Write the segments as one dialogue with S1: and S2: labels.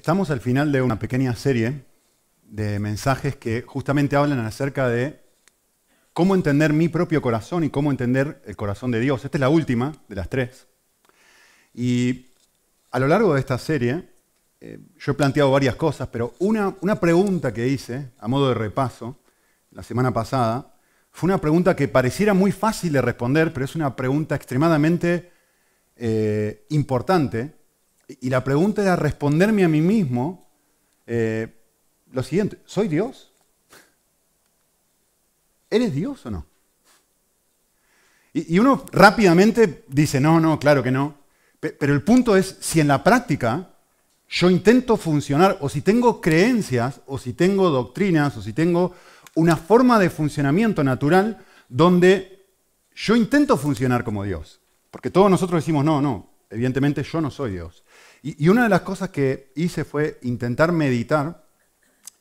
S1: estamos al final de una pequeña serie de mensajes que justamente hablan acerca de cómo entender mi propio corazón y cómo entender el corazón de Dios. Esta es la última de las tres. Y a lo largo de esta serie eh, yo he planteado varias cosas, pero una, pregunta que hice a modo de repaso la semana pasada fue una pregunta que pareciera muy fácil de responder, pero es una pregunta extremadamente eh, importante y la pregunta era responderme a mí mismo eh, lo siguiente, ¿soy Dios? ¿Eres Dios o no? y uno rápidamente dice, no, no, claro que no. Pero el punto es, si en la práctica yo intento funcionar, o si tengo creencias, o si tengo doctrinas, o si tengo una forma de funcionamiento natural donde yo intento funcionar como Dios. Porque todos nosotros decimos, no, no, evidentemente yo no soy Dios. Y, una de las cosas que hice fue intentar meditar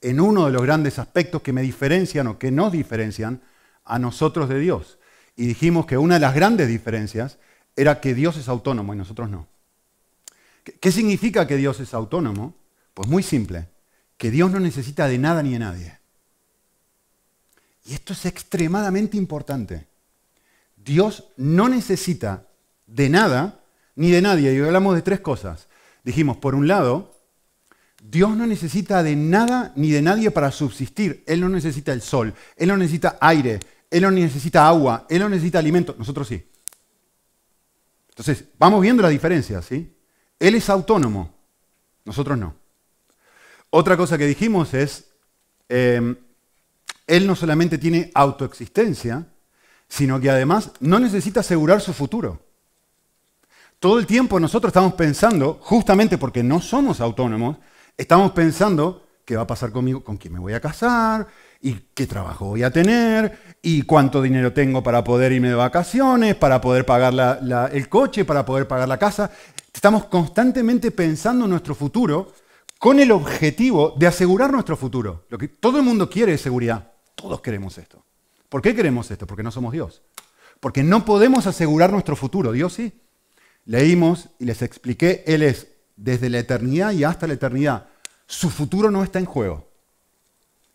S1: en uno de los grandes aspectos que me diferencian o que nos diferencian a nosotros de Dios. Y dijimos que una de las grandes diferencias era que Dios es autónomo y nosotros no. ¿Qué significa que Dios es autónomo? Pues muy simple, que Dios no necesita de nada ni de nadie. Y esto es extremadamente importante. Dios no necesita de nada ni de nadie. Y hablamos de tres cosas Dijimos, por un lado, Dios no necesita de nada ni de nadie para subsistir. Él no necesita el sol, Él no necesita aire, Él no necesita agua, Él no necesita alimento. Nosotros sí. Entonces, vamos viendo la diferencia, ¿sí? Él es autónomo, nosotros no. Otra cosa que dijimos es, em, Él no solamente tiene autoexistencia, sino que además no necesita asegurar su futuro todo el tiempo nosotros estamos pensando, justamente porque no somos autónomos, estamos pensando qué va a pasar conmigo, con quién me voy a casar, y qué trabajo voy a tener, y cuánto dinero tengo para poder irme de vacaciones, para poder pagar el coche, para poder pagar la casa. Estamos constantemente pensando en nuestro futuro con el objetivo de asegurar nuestro futuro. Lo que todo el mundo quiere es seguridad. Todos queremos esto. ¿Por qué queremos esto? Porque no somos Dios. Porque no podemos asegurar nuestro futuro. Dios sí leímos y les expliqué, Él es desde la eternidad y hasta la eternidad. Su futuro no está en juego.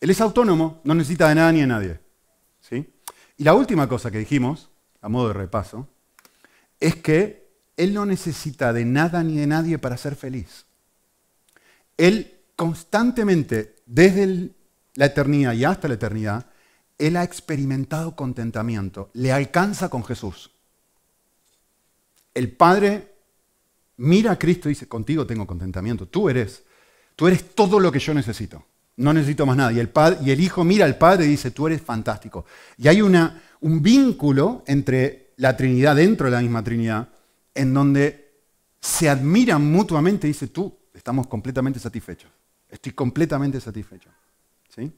S1: Él es autónomo, no necesita de nada ni de nadie. ¿sí? Y la última cosa que dijimos, a modo de repaso, es que Él no necesita de nada ni de nadie para ser feliz. Él constantemente, desde la eternidad y hasta la eternidad, Él ha experimentado contentamiento. Le alcanza con Jesús el Padre mira a Cristo y dice, contigo tengo contentamiento, tú eres, tú eres todo lo que yo necesito, no necesito más nada. Y el, padre, y el Hijo mira al Padre y dice, tú eres fantástico. Y hay una, un vínculo entre la Trinidad, dentro de la misma Trinidad, en donde se admiran mutuamente y dice, tú, estamos completamente satisfechos, estoy completamente satisfecho. ¿Sí?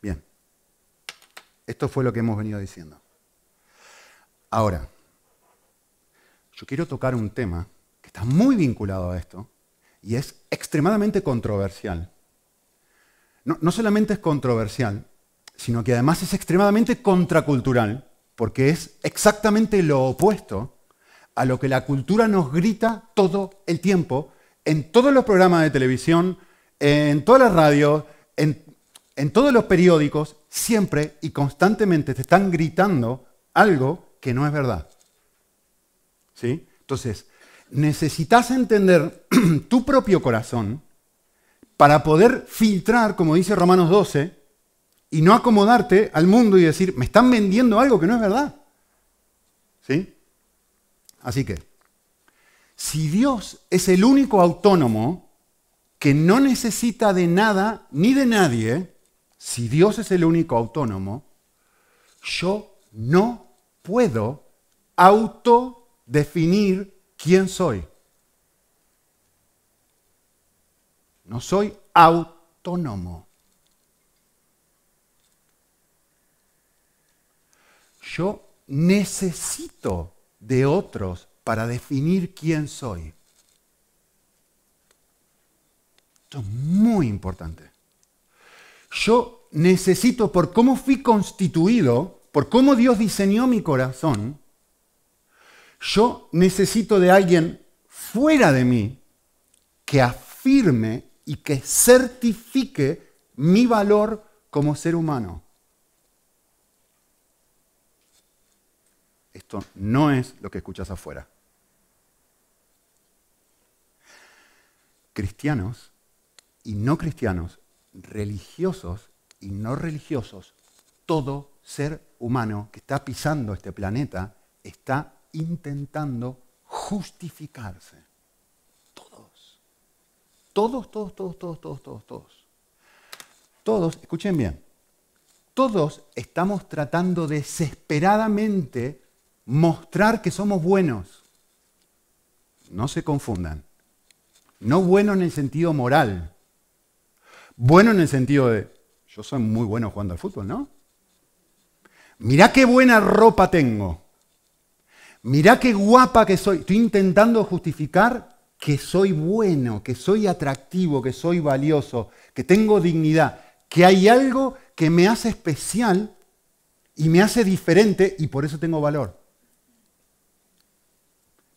S1: Bien. Esto fue lo que hemos venido diciendo. Ahora, yo quiero tocar un tema que está muy vinculado a esto y es extremadamente controversial. No, solamente es controversial, sino que además es extremadamente contracultural, porque es exactamente lo opuesto a lo que la cultura nos grita todo el tiempo, en todos los programas de televisión, en todas las radios, en, en todos los periódicos, siempre y constantemente te están gritando algo que no es verdad. ¿Sí? Entonces, necesitas entender tu propio corazón para poder filtrar, como dice Romanos 12, y no acomodarte al mundo y decir, me están vendiendo algo que no es verdad. ¿Sí? Así que, si Dios es el único autónomo que no necesita de nada ni de nadie, si Dios es el único autónomo, yo no puedo auto definir quién soy. No soy autónomo. Yo necesito de otros para definir quién soy. Esto es muy importante. Yo necesito, por cómo fui constituido, por cómo Dios diseñó mi corazón, yo necesito de alguien fuera de mí que afirme y que certifique mi valor como ser humano. Esto no es lo que escuchas afuera. Cristianos y no cristianos, religiosos y no religiosos, todo ser humano que está pisando este planeta está intentando justificarse. Todos. Todos, todos, todos, todos, todos, todos, todos. Todos, escuchen bien, todos estamos tratando desesperadamente mostrar que somos buenos. No se confundan. No bueno en el sentido moral. Bueno en el sentido de, yo soy muy bueno jugando al fútbol, ¿no? Mirá qué buena ropa tengo mirá qué guapa que soy. Estoy intentando justificar que soy bueno, que soy atractivo, que soy valioso, que tengo dignidad, que hay algo que me hace especial y me hace diferente y por eso tengo valor.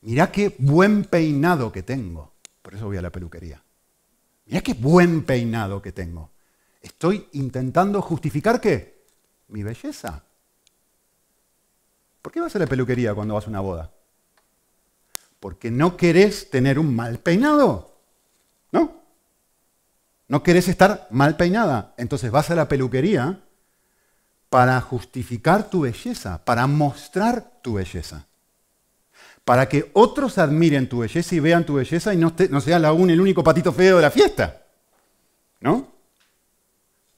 S1: Mirá qué buen peinado que tengo. Por eso voy a la peluquería. Mirá qué buen peinado que tengo. Estoy intentando justificar qué? Mi belleza. ¿Por qué vas a la peluquería cuando vas a una boda? Porque no querés tener un mal peinado. ¿No? No querés estar mal peinada. Entonces vas a la peluquería para justificar tu belleza, para mostrar tu belleza. Para que otros admiren tu belleza y vean tu belleza y no, te, seas aún el único patito feo de la fiesta. ¿No?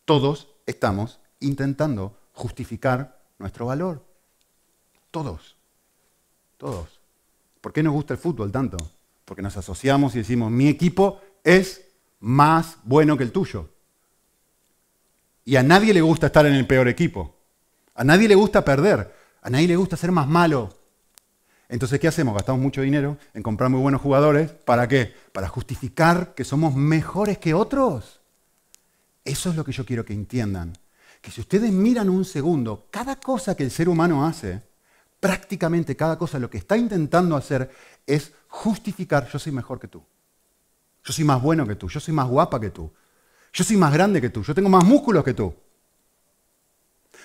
S1: Todos estamos intentando justificar nuestro valor. Todos. Todos. ¿Por qué nos gusta el fútbol tanto? Porque nos asociamos y decimos, mi equipo es más bueno que el tuyo. Y a nadie le gusta estar en el peor equipo. A nadie le gusta perder. A nadie le gusta ser más malo. Entonces, ¿qué hacemos? Gastamos mucho dinero en comprar muy buenos jugadores. ¿Para qué? Para justificar que somos mejores que otros. Eso es lo que yo quiero que entiendan. Que si ustedes miran un segundo, cada cosa que el ser humano hace, prácticamente cada cosa lo que está intentando hacer es justificar, yo soy mejor que tú, yo soy más bueno que tú, yo soy más guapa que tú, yo soy más grande que tú, yo tengo más músculos que tú,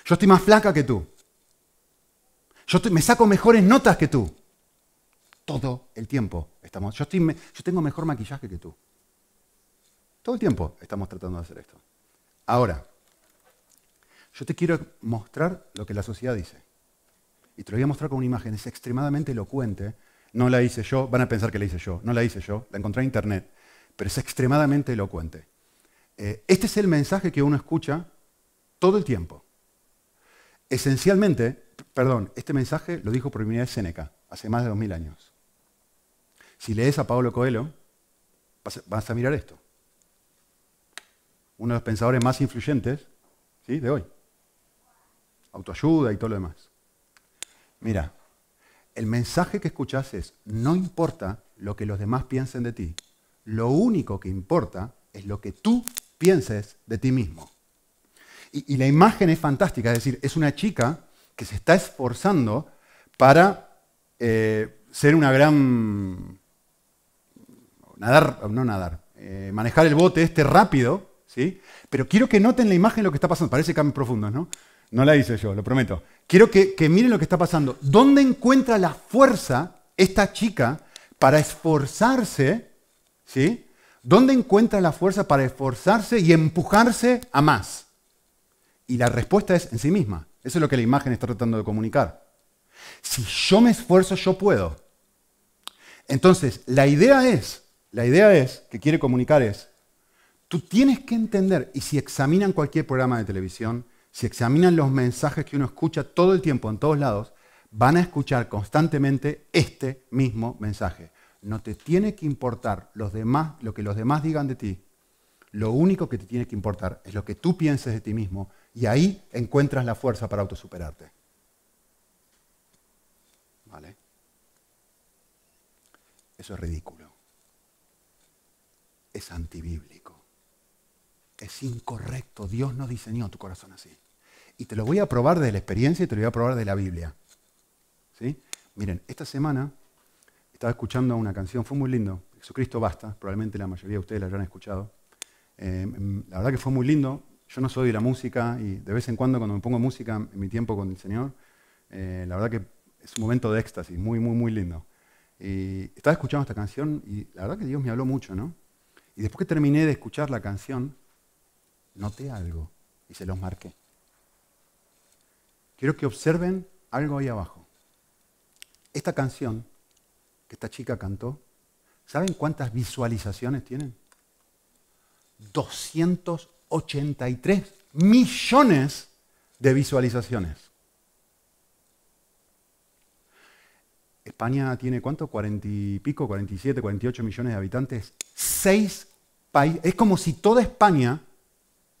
S1: yo estoy más flaca que tú, yo me saco mejores notas que tú. Todo el tiempo estamos, yo, estoy, yo tengo mejor maquillaje que tú. Todo el tiempo estamos tratando de hacer esto. Ahora, yo te quiero mostrar lo que la sociedad dice y te lo voy a mostrar con una imagen, es extremadamente elocuente. No la hice yo, van a pensar que la hice yo, no la hice yo, la encontré en internet, pero es extremadamente elocuente. Eh, este es el mensaje que uno escucha todo el tiempo. Esencialmente, perdón, este mensaje lo dijo por primera de Seneca, hace más de 2000 años. Si lees a Pablo Coelho, vas a mirar esto. Uno de los pensadores más influyentes ¿sí? de hoy. Autoayuda y todo lo demás. Mira, el mensaje que escuchas es, no importa lo que los demás piensen de ti, lo único que importa es lo que tú pienses de ti mismo. Y, la imagen es fantástica, es decir, es una chica que se está esforzando para eh, ser una gran... nadar, no nadar, eh, manejar el bote este rápido, ¿sí? Pero quiero que noten la imagen lo que está pasando, parece que profundos, ¿no? No la hice yo, lo prometo. Quiero que, que miren lo que está pasando. ¿Dónde encuentra la fuerza esta chica para esforzarse? ¿Sí? ¿Dónde encuentra la fuerza para esforzarse y empujarse a más? Y la respuesta es en sí misma. Eso es lo que la imagen está tratando de comunicar. Si yo me esfuerzo, yo puedo. Entonces, la idea es, la idea es, que quiere comunicar es, tú tienes que entender, y si examinan cualquier programa de televisión, si examinan los mensajes que uno escucha todo el tiempo en todos lados, van a escuchar constantemente este mismo mensaje. No te tiene que importar los demás, lo que los demás digan de ti. Lo único que te tiene que importar es lo que tú pienses de ti mismo y ahí encuentras la fuerza para autosuperarte. ¿Vale? Eso es ridículo. Es antibíblico. Es incorrecto. Dios no diseñó tu corazón así. Y te lo voy a probar de la experiencia y te lo voy a probar de la Biblia. ¿Sí? Miren, esta semana estaba escuchando una canción, fue muy lindo. Jesucristo basta, probablemente la mayoría de ustedes la habrán escuchado. Eh, mm, la verdad que fue muy lindo. Yo no soy de la música y de vez en cuando cuando me pongo música en mi tiempo con el Señor, eh, la verdad que es un momento de éxtasis, muy, muy, muy lindo. Y estaba escuchando esta canción y la verdad que Dios me habló mucho, ¿no? Y después que terminé de escuchar la canción, noté algo y se los marqué. Quiero que observen algo ahí abajo. Esta canción que esta chica cantó, ¿saben cuántas visualizaciones tienen? 283 millones de visualizaciones. España tiene cuánto? 40 y pico, 47, 48 millones de habitantes. Seis países. Es como si toda España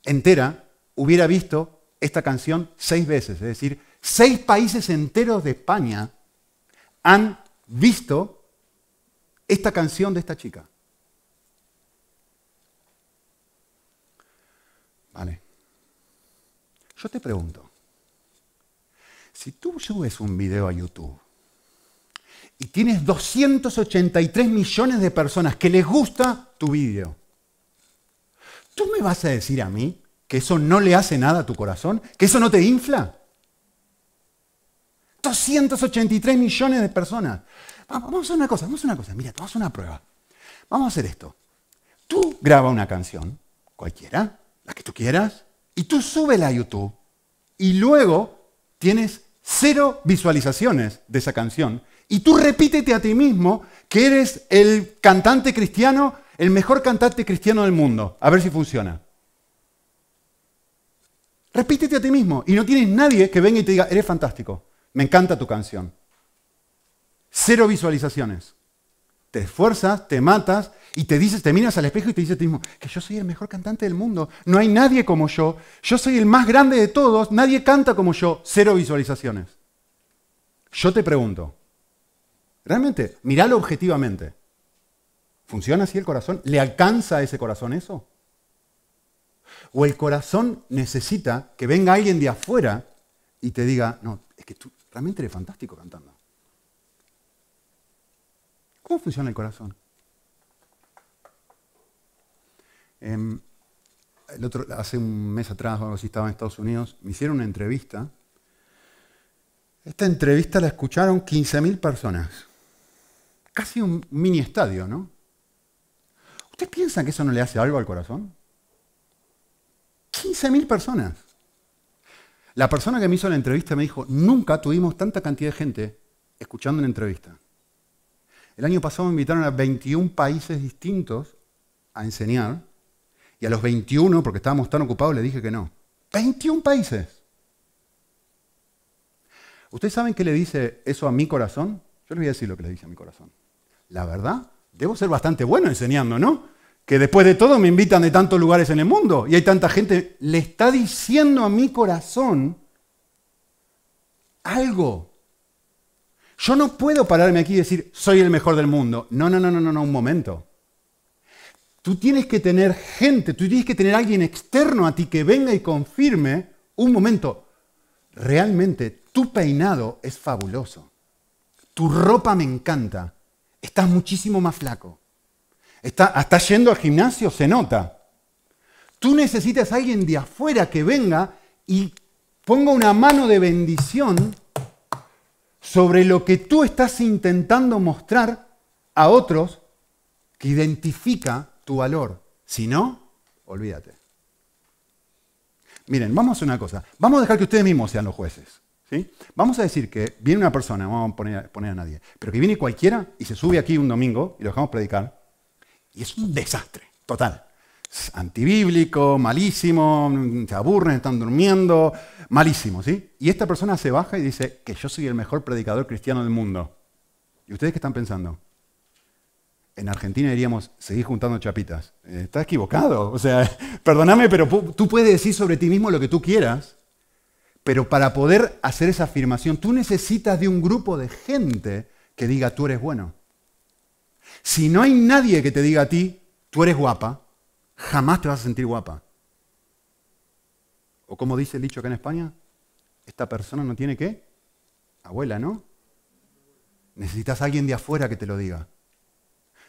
S1: entera hubiera visto esta canción seis veces, es decir, seis países enteros de España han visto esta canción de esta chica. Vale. Yo te pregunto, si tú subes un video a YouTube y tienes 283 millones de personas que les gusta tu video, ¿tú me vas a decir a mí que eso no le hace nada a tu corazón, que eso no te infla. 283 millones de personas. Vamos a hacer una cosa, vamos a hacer una cosa. Mira, vamos a hacer una prueba. Vamos a hacer esto. Tú graba una canción, cualquiera, la que tú quieras, y tú súbela a YouTube. Y luego tienes cero visualizaciones de esa canción. Y tú repítete a ti mismo que eres el cantante cristiano, el mejor cantante cristiano del mundo. A ver si funciona. Repítete a ti mismo y no tienes nadie que venga y te diga, eres fantástico, me encanta tu canción. Cero visualizaciones. Te esfuerzas, te matas y te dices, te miras al espejo y te dices a ti mismo, que yo soy el mejor cantante del mundo, no hay nadie como yo, yo soy el más grande de todos, nadie canta como yo, cero visualizaciones. Yo te pregunto, realmente, miralo objetivamente. ¿Funciona así el corazón? ¿Le alcanza a ese corazón eso? O el corazón necesita que venga alguien de afuera y te diga, no, es que tú realmente eres fantástico cantando. ¿Cómo funciona el corazón? Em, hace un mes atrás cuando algo estaba en Estados Unidos, me hicieron una entrevista. Esta entrevista la escucharon 15.000 personas. Casi un mini estadio, ¿no? ¿Ustedes piensan que eso no le hace algo al corazón? 15.000 personas. La persona que me hizo la entrevista me dijo, nunca tuvimos tanta cantidad de gente escuchando una entrevista. El año pasado me invitaron a 21 países distintos a enseñar y a los 21, porque estábamos tan ocupados, le dije que no. 21 países. ¿Ustedes saben qué le dice eso a mi corazón? Yo les voy a decir lo que le dice a mi corazón. La verdad, debo ser bastante bueno enseñando, ¿no? que después de todo me invitan de tantos lugares en el mundo y hay tanta gente, le está diciendo a mi corazón algo. Yo no puedo pararme aquí y decir, soy el mejor del mundo. No, no, no, no, no, un momento. Tú tienes que tener gente, tú tienes que tener alguien externo a ti que venga y confirme, un momento, realmente tu peinado es fabuloso. Tu ropa me encanta. Estás muchísimo más flaco. Está, está yendo al gimnasio, se nota. Tú necesitas a alguien de afuera que venga y ponga una mano de bendición sobre lo que tú estás intentando mostrar a otros que identifica tu valor. Si no, olvídate. Miren, vamos a hacer una cosa. Vamos a dejar que ustedes mismos sean los jueces. ¿sí? Vamos a decir que viene una persona, no vamos a poner, poner a nadie, pero que viene cualquiera y se sube aquí un domingo y lo dejamos predicar. Y es un desastre, total. antibíblico, malísimo, se aburren, están durmiendo, malísimo, ¿sí? Y esta persona se baja y dice que yo soy el mejor predicador cristiano del mundo. ¿Y ustedes qué están pensando? En Argentina diríamos, seguís juntando chapitas. Eh, está equivocado. O sea, perdóname, pero tú puedes decir sobre ti mismo lo que tú quieras. Pero para poder hacer esa afirmación, tú necesitas de un grupo de gente que diga, tú eres bueno. Si no hay nadie que te diga a ti, tú eres guapa, jamás te vas a sentir guapa. O como dice el dicho acá en España, esta persona no tiene qué? Abuela, ¿no? Necesitas a alguien de afuera que te lo diga.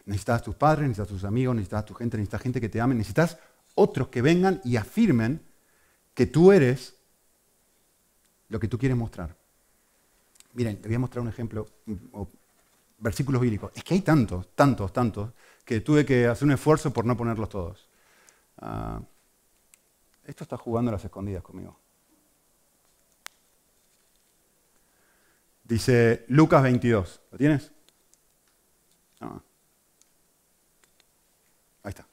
S1: Necesitas a tus padres, necesitas a tus amigos, necesitas a tu gente, necesitas gente que te ame, necesitas otros que vengan y afirmen que tú eres lo que tú quieres mostrar. Miren, te voy a mostrar un ejemplo versículos bíblicos. Es que hay tantos, tantos, tantos, que tuve que hacer un esfuerzo por no ponerlos todos. Ah, esto está jugando a las escondidas conmigo. Dice Lucas 22. ¿Lo tienes? Ah. Ahí está.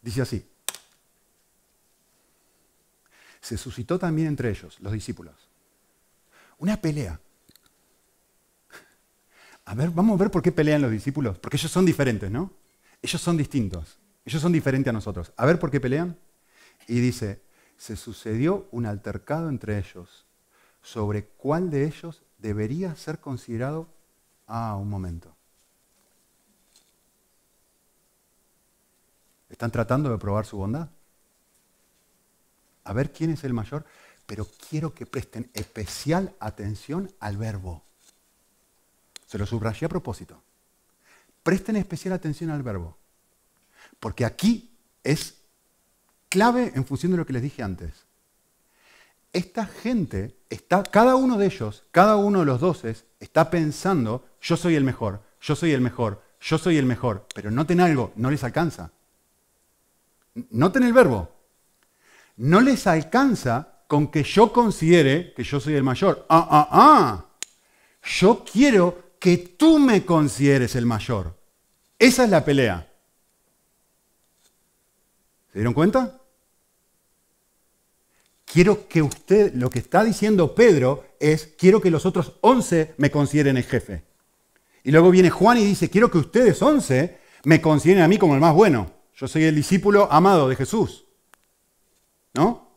S1: Dice así. Se suscitó también entre ellos, los discípulos, una pelea a ver, vamos a ver por qué pelean los discípulos, porque ellos son diferentes, ¿no? Ellos son distintos, ellos son diferentes a nosotros. A ver por qué pelean. Y dice, se sucedió un altercado entre ellos sobre cuál de ellos debería ser considerado a un momento. Están tratando de probar su bondad. A ver quién es el mayor, pero quiero que presten especial atención al verbo. Se lo subrayé a propósito. Presten especial atención al verbo, porque aquí es clave en función de lo que les dije antes. Esta gente, está, cada uno de ellos, cada uno de los doces, está pensando, yo soy el mejor, yo soy el mejor, yo soy el mejor, pero noten algo, no les alcanza. Noten el verbo. No les alcanza con que yo considere que yo soy el mayor. Ah, ah, ah. Yo quiero que tú me consideres el mayor. Esa es la pelea. ¿Se dieron cuenta? Quiero que usted, lo que está diciendo Pedro es, quiero que los otros 11 me consideren el jefe. Y luego viene Juan y dice, quiero que ustedes 11 me consideren a mí como el más bueno. Yo soy el discípulo amado de Jesús. ¿No?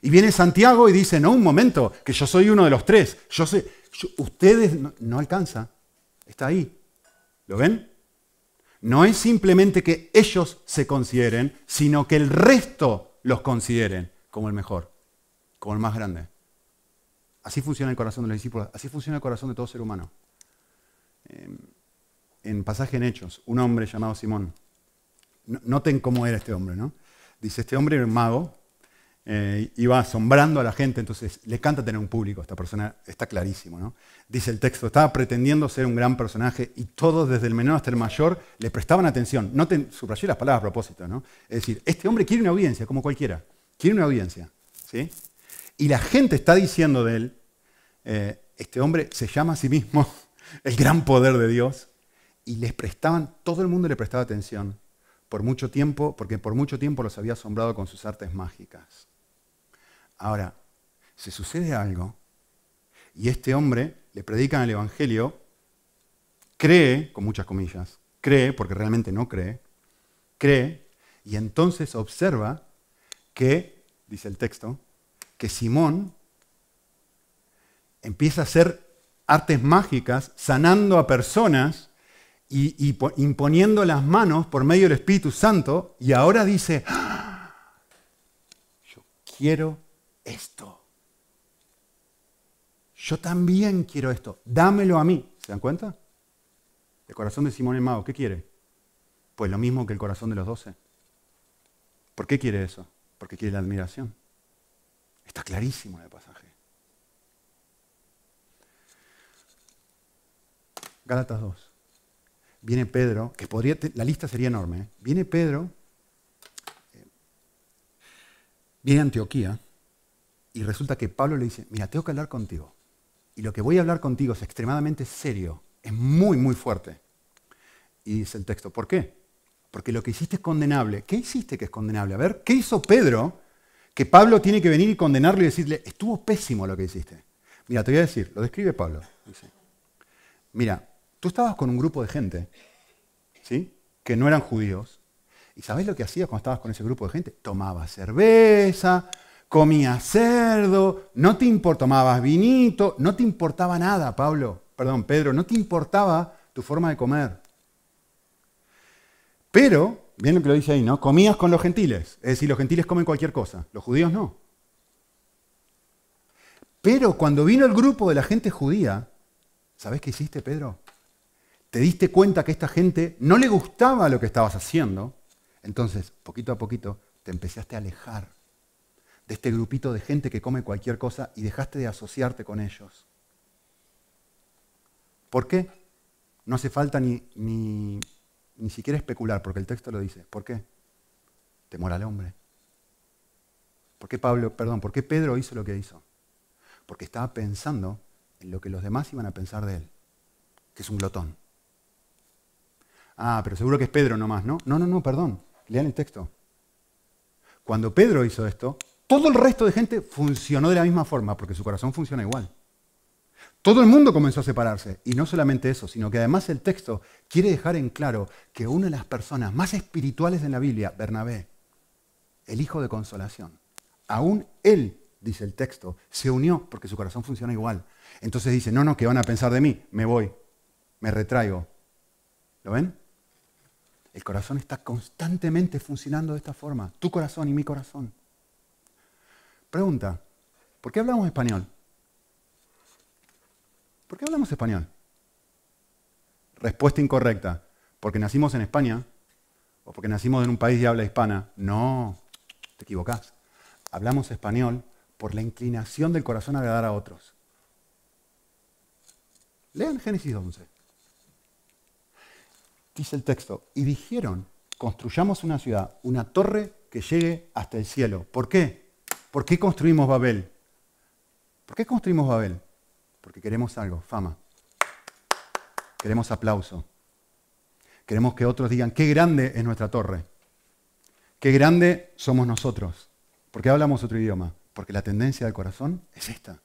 S1: Y viene Santiago y dice, no, un momento, que yo soy uno de los tres. Yo sé, ustedes no, alcanzan. Está ahí. ¿Lo ven? No es simplemente que ellos se consideren, sino que el resto los consideren como el mejor, como el más grande. Así funciona el corazón de los discípulos, así funciona el corazón de todo ser humano. Eh, en pasaje en Hechos, un hombre llamado Simón, noten cómo era este hombre, ¿no? Dice, este hombre era mago, eh, iba asombrando a la gente, entonces le canta tener un público, esta persona está clarísimo, ¿no? Dice el texto, estaba pretendiendo ser un gran personaje y todos, desde el menor hasta el mayor, le prestaban atención. No te subrayé las palabras a propósito, ¿no? Es decir, este hombre quiere una audiencia, como cualquiera, quiere una audiencia, ¿sí? Y la gente está diciendo de él, eh, este hombre se llama a sí mismo el gran poder de Dios, y les prestaban, todo el mundo le prestaba atención por mucho tiempo, porque por mucho tiempo los había asombrado con sus artes mágicas. Ahora, se sucede algo y este hombre le predican el Evangelio, cree, con muchas comillas, cree, porque realmente no cree, cree, y entonces observa que, dice el texto, que Simón empieza a hacer artes mágicas, sanando a personas y, imponiendo las manos por medio del Espíritu Santo, y ahora dice, ¡Ah! yo quiero esto. Yo también quiero esto. Dámelo a mí. ¿Se dan cuenta? El corazón de Simón el Mago, ¿qué quiere? Pues lo mismo que el corazón de los doce. ¿Por qué quiere eso? Porque quiere la admiración. Está clarísimo en el pasaje. Gálatas 2. Viene Pedro, que podría, la lista sería enorme. ¿eh? Viene Pedro, eh, viene Antioquía, y resulta que Pablo le dice, mira, tengo que hablar contigo. Y lo que voy a hablar contigo es extremadamente serio, es muy, muy fuerte. Y dice el texto, ¿por qué? Porque lo que hiciste es condenable. ¿Qué hiciste que es condenable? A ver, ¿qué hizo Pedro que Pablo tiene que venir y condenarlo y decirle, estuvo pésimo lo que hiciste? Mira, te voy a decir, lo describe Pablo. mira, tú estabas con un grupo de gente, ¿sí? Que no eran judíos. ¿Y sabes lo que hacías cuando estabas con ese grupo de gente? Tomaba cerveza, comías cerdo, no te importaba, tomabas vinito, no te importaba nada, Pablo, perdón, Pedro, no te importaba tu forma de comer. Pero, bien lo que lo dice ahí, ¿no? Comías con los gentiles, es decir, los gentiles comen cualquier cosa, los judíos no. Pero cuando vino el grupo de la gente judía, ¿sabes qué hiciste, Pedro? Te diste cuenta que a esta gente no le gustaba lo que estabas haciendo, entonces, poquito a poquito, te empezaste a alejar de este grupito de gente que come cualquier cosa y dejaste de asociarte con ellos. ¿Por qué? No hace falta ni, ni, siquiera especular, porque el texto lo dice. ¿Por qué? Temor al hombre. ¿Por qué Pablo, perdón, por qué Pedro hizo lo que hizo? Porque estaba pensando en lo que los demás iban a pensar de él, que es un glotón. Ah, pero seguro que es Pedro nomás, ¿no? No, no, no, perdón. Lean el texto. Cuando Pedro hizo esto, todo el resto de gente funcionó de la misma forma, porque su corazón funciona igual. Todo el mundo comenzó a separarse. Y no solamente eso, sino que además el texto quiere dejar en claro que una de las personas más espirituales en la Biblia, Bernabé, el hijo de consolación, aún él, dice el texto, se unió porque su corazón funciona igual. Entonces dice, no, no, que van a pensar de mí? Me voy, me retraigo. ¿Lo ven? El corazón está constantemente funcionando de esta forma, tu corazón y mi corazón. Pregunta, ¿por qué hablamos español? ¿Por qué hablamos español? Respuesta incorrecta. ¿Porque nacimos en España? ¿O porque nacimos en un país de habla hispana? No, te equivocás. Hablamos español por la inclinación del corazón a agradar a otros. Lean Génesis 11. Dice el texto, y dijeron, construyamos una ciudad, una torre que llegue hasta el cielo. ¿Por qué? ¿Por qué construimos Babel? ¿Por qué construimos Babel? Porque queremos algo, fama. Queremos aplauso. Queremos que otros digan, qué grande es nuestra torre. Qué grande somos nosotros. ¿Por qué hablamos otro idioma? Porque la tendencia del corazón es esta.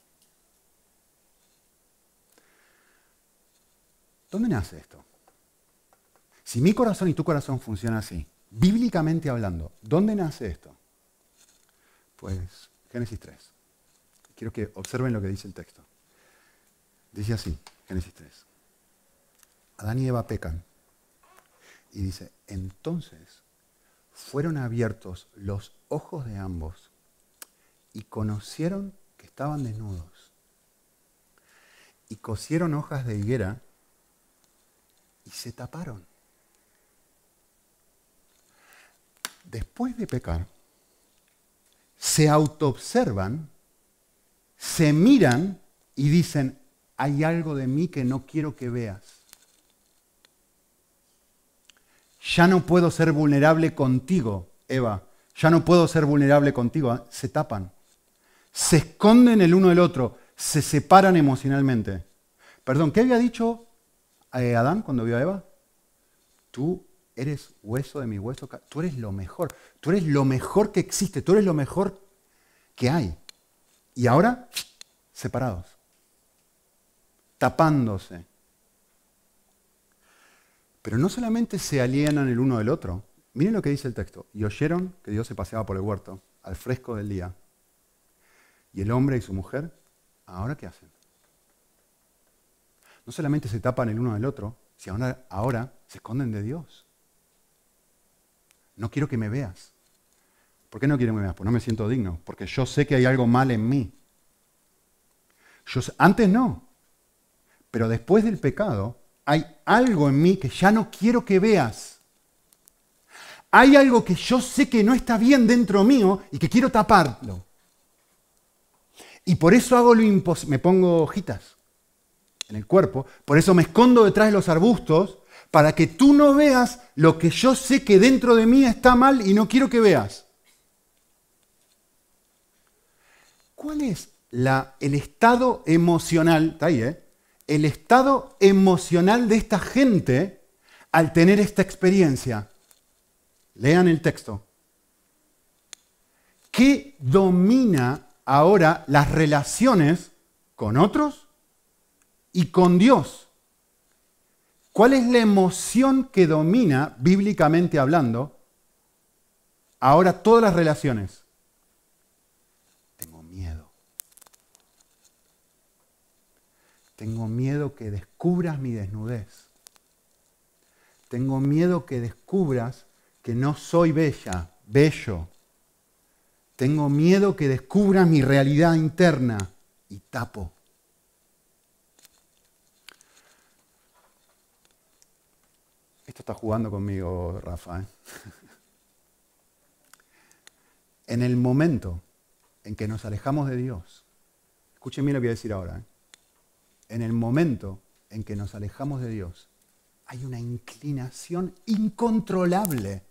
S1: ¿Dónde nace esto? Si mi corazón y tu corazón funcionan así, bíblicamente hablando, ¿dónde nace esto? Pues Génesis 3. Quiero que observen lo que dice el texto. Dice así, Génesis 3. Adán y Eva pecan. Y dice, entonces fueron abiertos los ojos de ambos y conocieron que estaban desnudos. Y cosieron hojas de higuera y se taparon. Después de pecar, se autoobservan, se miran y dicen, hay algo de mí que no quiero que veas. Ya no puedo ser vulnerable contigo, Eva. Ya no puedo ser vulnerable contigo. Ah, se tapan. Se esconden el uno del otro. Se separan emocionalmente. Perdón, ¿qué había dicho eh, Adán cuando vio a Eva? Tú eres hueso de mi hueso, tú eres lo mejor, tú eres lo mejor que existe, tú eres lo mejor que hay. Y ahora, separados, tapándose. Pero no solamente se alienan el uno del otro, miren lo que dice el texto, y oyeron que Dios se paseaba por el huerto, al fresco del día, y el hombre y su mujer, ¿ahora qué hacen? No solamente se tapan el uno del otro, sino ahora, ahora se esconden de Dios. No quiero que me veas. ¿Por qué no quiero que me veas? Pues no me siento digno, porque yo sé que hay algo mal en mí. Yo, antes no, pero después del pecado hay algo en mí que ya no quiero que veas. Hay algo que yo sé que no está bien dentro mío y que quiero taparlo. Y por eso hago lo imposible, me pongo hojitas en el cuerpo, por eso me escondo detrás de los arbustos para que tú no veas lo que yo sé que dentro de mí está mal y no quiero que veas. ¿Cuál es el estado emocional, eh? el estado emocional de esta gente al tener esta experiencia? Lean el texto. ¿Qué domina ahora las relaciones con otros y con Dios? ¿Cuál es la emoción que domina, bíblicamente hablando, ahora todas las relaciones? Tengo miedo. Tengo miedo que descubras mi desnudez. Tengo miedo que descubras que no soy bella, bello. Tengo miedo que descubras mi realidad interna y tapo. estás está jugando conmigo, Rafa. ¿eh? en el momento en que nos alejamos de Dios, escuchen bien lo que voy a decir ahora, ¿eh? en el momento en que nos alejamos de Dios, hay una inclinación incontrolable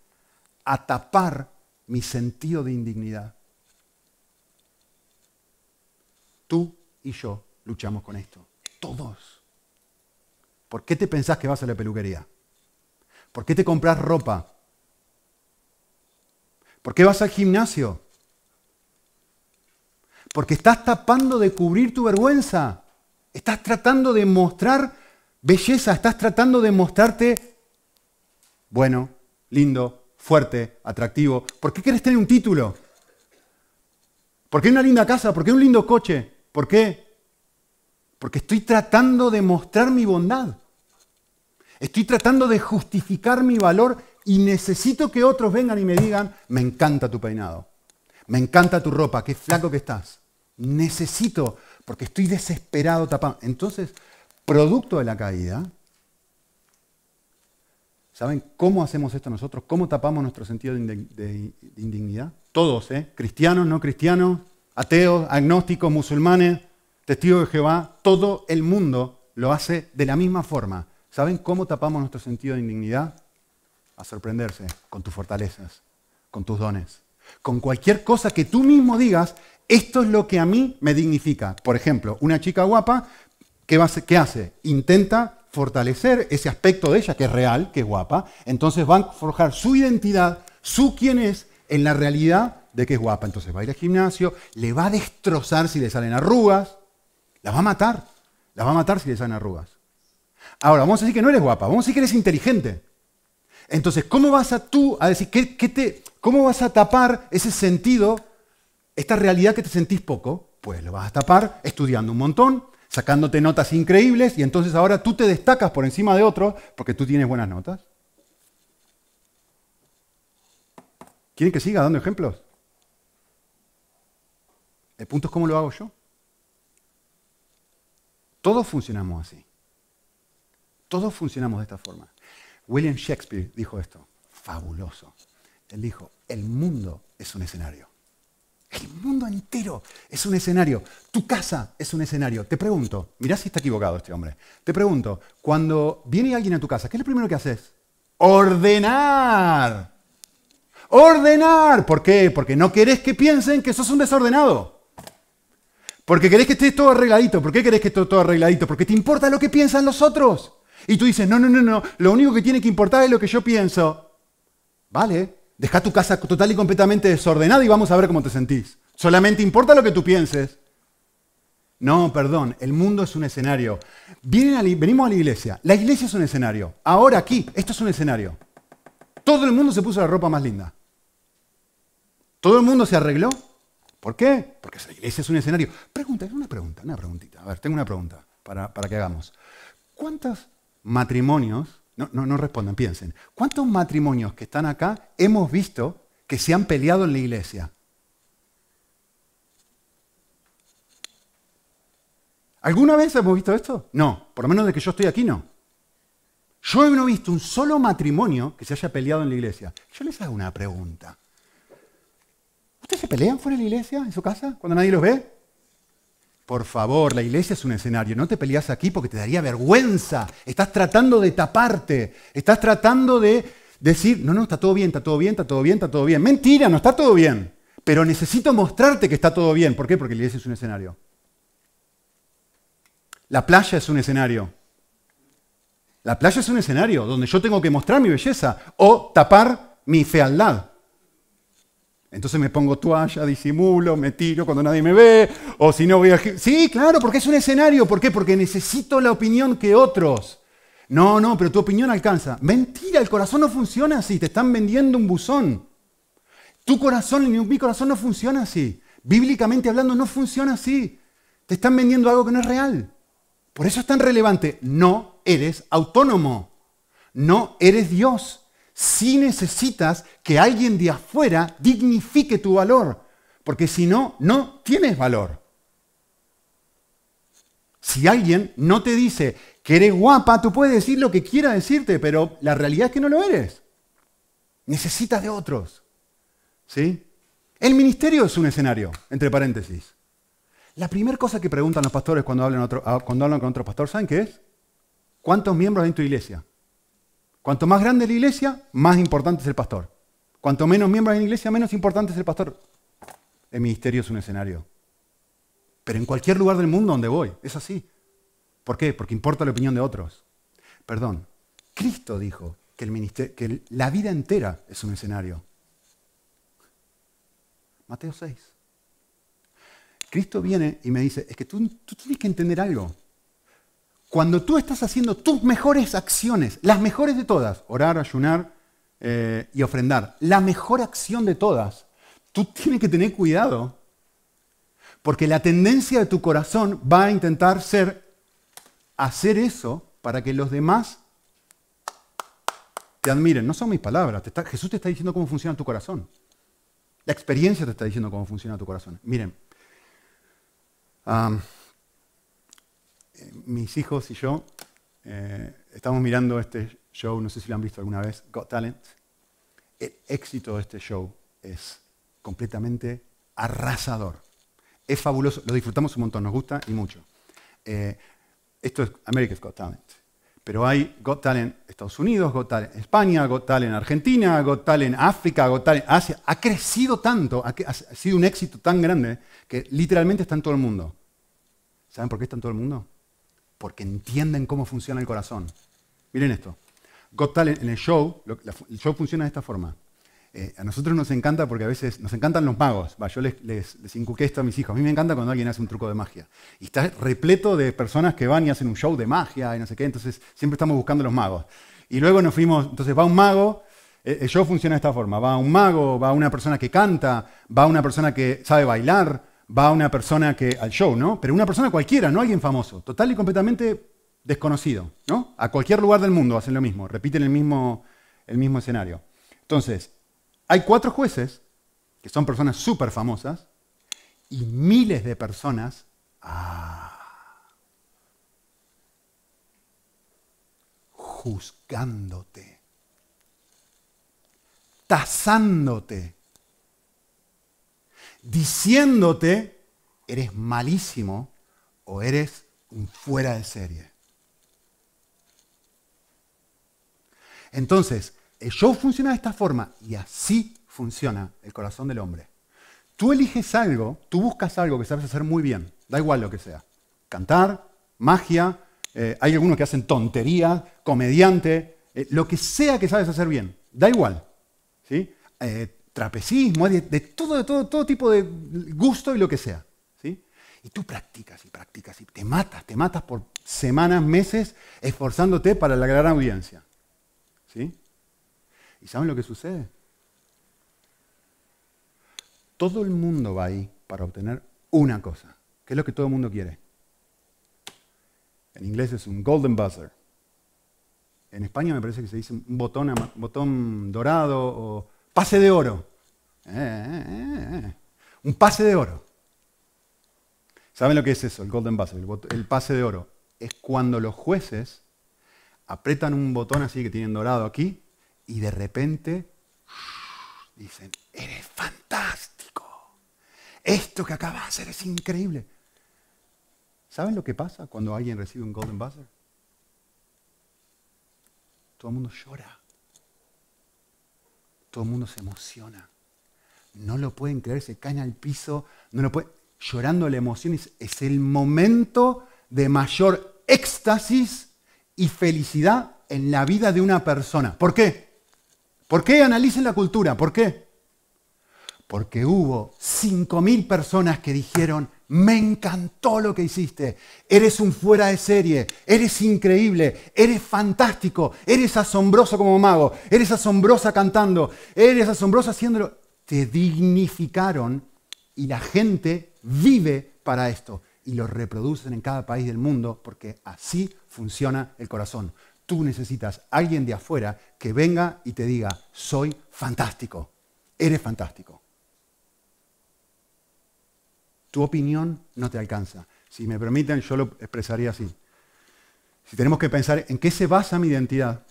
S1: a tapar mi sentido de indignidad. Tú y yo luchamos con esto, todos. ¿Por qué te pensás que vas a la peluquería? ¿Por qué te compras ropa? ¿Por qué vas al gimnasio? Porque estás tapando de cubrir tu vergüenza. Estás tratando de mostrar belleza, estás tratando de mostrarte bueno, lindo, fuerte, atractivo. ¿Por qué quieres tener un título? ¿Por qué una linda casa? ¿Por qué un lindo coche? ¿Por qué? Porque estoy tratando de mostrar mi bondad. Estoy tratando de justificar mi valor y necesito que otros vengan y me digan, me encanta tu peinado, me encanta tu ropa, qué flaco que estás. Necesito, porque estoy desesperado tapando. Entonces, producto de la caída, ¿saben cómo hacemos esto nosotros? ¿Cómo tapamos nuestro sentido de indignidad? Todos, ¿eh? Cristianos, no cristianos, ateos, agnósticos, musulmanes, testigos de Jehová, todo el mundo lo hace de la misma forma. ¿Saben cómo tapamos nuestro sentido de indignidad? A sorprenderse con tus fortalezas, con tus dones, con cualquier cosa que tú mismo digas, esto es lo que a mí me dignifica. Por ejemplo, una chica guapa, ¿qué, hace? Intenta fortalecer ese aspecto de ella, que es real, que es guapa, entonces va a forjar su identidad, su quién es, en la realidad de que es guapa. Entonces va a ir al gimnasio, le va a destrozar si le salen arrugas, la va a matar, la va a matar si le salen arrugas. Ahora, vamos a decir que no eres guapa, vamos a decir que eres inteligente. Entonces, ¿cómo vas a tú a decir que, te, cómo vas a tapar ese sentido, esta realidad que te sentís poco? Pues lo vas a tapar estudiando un montón, sacándote notas increíbles y entonces ahora tú te destacas por encima de otros porque tú tienes buenas notas. ¿Quieren que siga dando ejemplos? El punto es cómo lo hago yo. Todos funcionamos así. Todos funcionamos de esta forma. William Shakespeare dijo esto, fabuloso. Él dijo, el mundo es un escenario. El mundo entero es un escenario. Tu casa es un escenario. Te pregunto, mirá si está equivocado este hombre. Te pregunto, cuando viene alguien a tu casa, ¿qué es lo primero que haces? Ordenar. Ordenar. ¿Por qué? Porque no querés que piensen que sos un desordenado. Porque querés que estés todo arregladito. ¿Por qué querés que esté todo arregladito? Porque te importa lo que piensan los otros. Y tú dices, no, no, no, no, lo único que tiene que importar es lo que yo pienso. Vale, deja tu casa total y completamente desordenada y vamos a ver cómo te sentís. Solamente importa lo que tú pienses. No, perdón, el mundo es un escenario. venimos a la iglesia, la iglesia es un escenario. Ahora aquí, esto es un escenario. Todo el mundo se puso la ropa más linda. Todo el mundo se arregló. ¿Por qué? Porque la iglesia es un escenario. Pregunta, una pregunta, una preguntita. A ver, tengo una pregunta para que hagamos. ¿Cuántas matrimonios, no, respondan, piensen, ¿cuántos matrimonios que están acá hemos visto que se han peleado en la iglesia? ¿Alguna vez hemos visto esto? No, por lo menos de que yo estoy aquí no. Yo no he visto un solo matrimonio que se haya peleado en la iglesia. Yo les hago una pregunta. ¿Ustedes se pelean fuera de la iglesia, en su casa, cuando nadie los ve? Por favor, la iglesia es un escenario. No te peleas aquí porque te daría vergüenza. Estás tratando de taparte. Estás tratando de decir, no, no, está todo bien, está todo bien, está todo bien, está todo bien. Mentira, no está todo bien. Pero necesito mostrarte que está todo bien. ¿Por qué? Porque la iglesia es un escenario. La playa es un escenario. La playa es un escenario donde yo tengo que mostrar mi belleza o tapar mi fealdad. Entonces me pongo toalla, disimulo, me tiro cuando nadie me ve, o si no voy a... Sí, claro, porque es un escenario. ¿Por qué? Porque necesito la opinión que otros. No, no, pero tu opinión alcanza. Mentira, el corazón no funciona así, te están vendiendo un buzón. Tu corazón, mi corazón no funciona así. Bíblicamente hablando, no funciona así. Te están vendiendo algo que no es real. Por eso es tan relevante. No eres autónomo. No eres Dios. Si necesitas que alguien de afuera dignifique tu valor, porque si no, no tienes valor. Si alguien no te dice que eres guapa, tú puedes decir lo que quiera decirte, pero la realidad es que no lo eres. Necesitas de otros. ¿Sí? El ministerio es un escenario, entre paréntesis. La primera cosa que preguntan los pastores cuando hablan, ah, cuando hablan con otro pastor, ¿saben qué es? ¿Cuántos miembros hay en tu iglesia? Cuanto más grande es la iglesia, más importante es el pastor. Cuanto menos miembros en la iglesia, menos importante es el pastor. El ministerio es un escenario. Pero en cualquier lugar del mundo donde voy, es así. ¿Por qué? Porque importa la opinión de otros. Perdón, Cristo dijo que, el que la vida entera es un escenario. Mateo 6. Cristo viene y me dice, es que tú, tú tienes que entender algo. Cuando tú estás haciendo tus mejores acciones, las mejores de todas, orar, ayunar eh, y ofrendar, la mejor acción de todas, tú tienes que tener cuidado, porque la tendencia de tu corazón va a intentar ser hacer eso para que los demás te admiren. No son mis palabras, Jesús te está diciendo cómo funciona tu corazón. La experiencia te está diciendo cómo funciona tu corazón. Miren, mis hijos y yo eh, estamos mirando este show, no sé si lo han visto alguna vez, Got Talent. El éxito de este show es completamente arrasador. Es fabuloso, lo disfrutamos un montón, nos gusta y mucho. Eh, esto es America's Got Talent. Pero hay Got Talent Estados Unidos, Got Talent España, Got Talent Argentina, Got Talent África, Got Talent Asia. Ha crecido tanto, ha sido un éxito tan grande que literalmente está en todo el mundo. ¿Saben por qué está en todo el mundo? porque entienden cómo funciona el corazón. Miren esto. Got Talent, en el show, el show funciona de esta forma. Eh, a nosotros nos encanta porque a veces nos encantan los magos. yo les, incuqué esto a mis hijos. A mí me encanta cuando alguien hace un truco de magia. Y está repleto de personas que van y hacen un show de magia y no sé qué. Entonces siempre estamos buscando los magos. Y luego nos fuimos, entonces va un mago. Eh, el show funciona de esta forma. Va un mago, va una persona que canta, va una persona que sabe bailar, va una persona que al show, ¿no? Pero una persona cualquiera, no alguien famoso, total y completamente desconocido, ¿no? A cualquier lugar del mundo hacen lo mismo, repiten el mismo, el mismo escenario. Entonces, hay cuatro jueces, que son personas súper famosas, y miles de personas... Ah, juzgándote, tasándote diciéndote, eres malísimo o eres un fuera de serie. Entonces, el show funciona de esta forma y así funciona el corazón del hombre. Tú eliges algo, tú buscas algo que sabes hacer muy bien, da igual lo que sea. Cantar, magia, eh, hay algunos que hacen tontería, comediante, eh, lo que sea que sabes hacer bien, da igual. ¿sí? Eh, trapecismo, de, todo, de todo, todo tipo de gusto y lo que sea. ¿sí? Y tú practicas y practicas y te matas, te matas por semanas, meses, esforzándote para la gran audiencia. ¿sí? ¿Y saben lo que sucede? Todo el mundo va ahí para obtener una cosa, que es lo que todo el mundo quiere. En inglés es un golden buzzer. En España me parece que se dice un botón, botón dorado o pase de oro. Eh, eh, eh, un pase de oro. ¿Saben lo que es eso, el Golden Buzzer, el pase de oro? Es cuando los jueces apretan un botón así que tienen dorado aquí y de repente dicen, eres fantástico. Esto que acabas de hacer es increíble. ¿Saben lo que pasa cuando alguien recibe un Golden Buzzer? Todo el mundo llora todo el mundo se emociona. No lo pueden creer, se caen al piso, no lo pueden, llorando la emoción. Es, es el momento de mayor éxtasis y felicidad en la vida de una persona. ¿Por qué? ¿Por qué analicen la cultura? ¿Por qué? Porque hubo 5.000 personas que dijeron, me encantó lo que hiciste, eres un fuera de serie, eres increíble, eres fantástico, eres asombroso como mago, eres asombrosa cantando, eres asombrosa haciéndolo. Te dignificaron y la gente vive para esto y lo reproducen en cada país del mundo porque así funciona el corazón. Tú necesitas a alguien de afuera que venga y te diga, soy fantástico, eres fantástico. Tu opinión no te alcanza. Si me permiten, yo lo expresaría así. Si tenemos que pensar en qué se basa mi identidad,